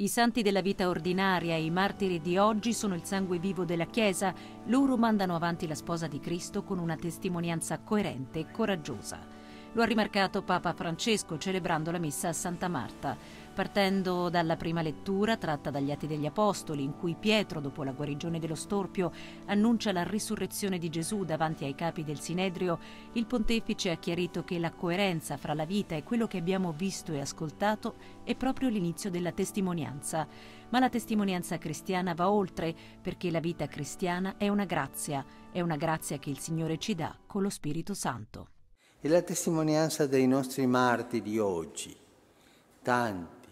I santi della vita ordinaria e i martiri di oggi sono il sangue vivo della Chiesa, loro mandano avanti la sposa di Cristo con una testimonianza coerente e coraggiosa. Lo ha rimarcato Papa Francesco celebrando la messa a Santa Marta. Partendo dalla prima lettura tratta dagli Atti degli Apostoli, in cui Pietro, dopo la guarigione dello storpio, annuncia la risurrezione di Gesù davanti ai capi del Sinedrio, il pontefice ha chiarito che la coerenza fra la vita e quello che abbiamo visto e ascoltato è proprio l'inizio della testimonianza. Ma la testimonianza cristiana va oltre, perché la vita cristiana è una grazia, è una grazia che il Signore ci dà con lo Spirito Santo e la testimonianza dei nostri martiri di oggi, tanti,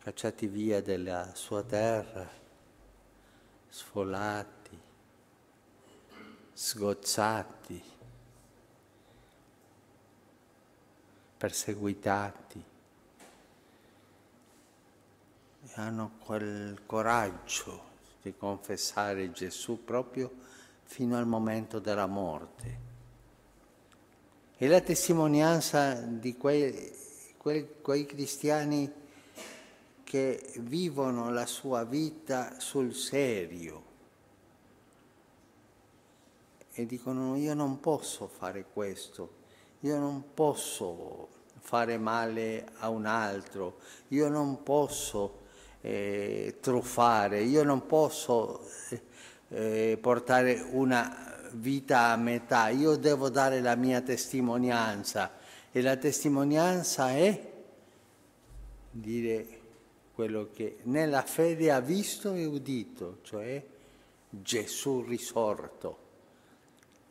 cacciati via dalla sua terra, sfolati, sgozzati, perseguitati, e hanno quel coraggio di confessare Gesù proprio fino al momento della morte. E la testimonianza di quei, quei, quei cristiani che vivono la sua vita sul serio e dicono io non posso fare questo, io non posso fare male a un altro, io non posso eh, truffare, io non posso... Eh, eh, portare una vita a metà, io devo dare la mia testimonianza e la testimonianza è dire quello che nella fede ha visto e udito, cioè Gesù risorto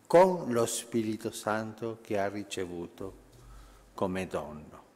con lo Spirito Santo che ha ricevuto come dono.